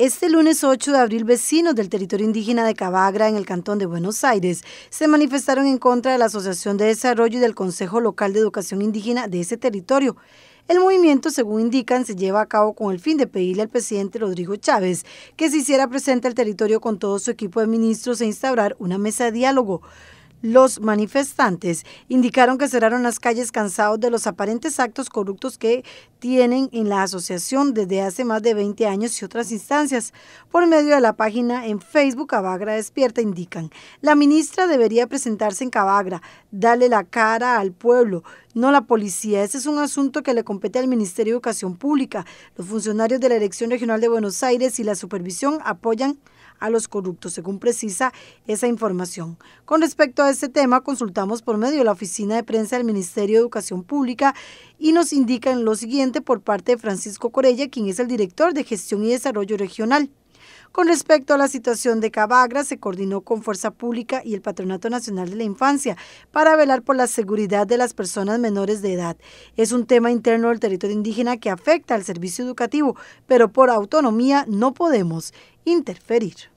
Este lunes 8 de abril, vecinos del territorio indígena de Cabagra, en el cantón de Buenos Aires, se manifestaron en contra de la Asociación de Desarrollo y del Consejo Local de Educación Indígena de ese territorio. El movimiento, según indican, se lleva a cabo con el fin de pedirle al presidente Rodrigo Chávez que se hiciera presente al territorio con todo su equipo de ministros e instaurar una mesa de diálogo. Los manifestantes indicaron que cerraron las calles cansados de los aparentes actos corruptos que tienen en la asociación desde hace más de 20 años y otras instancias. Por medio de la página en Facebook Cavagra Despierta indican, la ministra debería presentarse en Cabagra, darle la cara al pueblo, no la policía. Ese es un asunto que le compete al Ministerio de Educación Pública. Los funcionarios de la elección Regional de Buenos Aires y la Supervisión apoyan a los corruptos, según precisa esa información. Con respecto a este tema, consultamos por medio de la oficina de prensa del Ministerio de Educación Pública y nos indican lo siguiente por parte de Francisco Corella, quien es el director de Gestión y Desarrollo Regional. Con respecto a la situación de Cabagra, se coordinó con Fuerza Pública y el Patronato Nacional de la Infancia para velar por la seguridad de las personas menores de edad. Es un tema interno del territorio indígena que afecta al servicio educativo, pero por autonomía no podemos. interferir.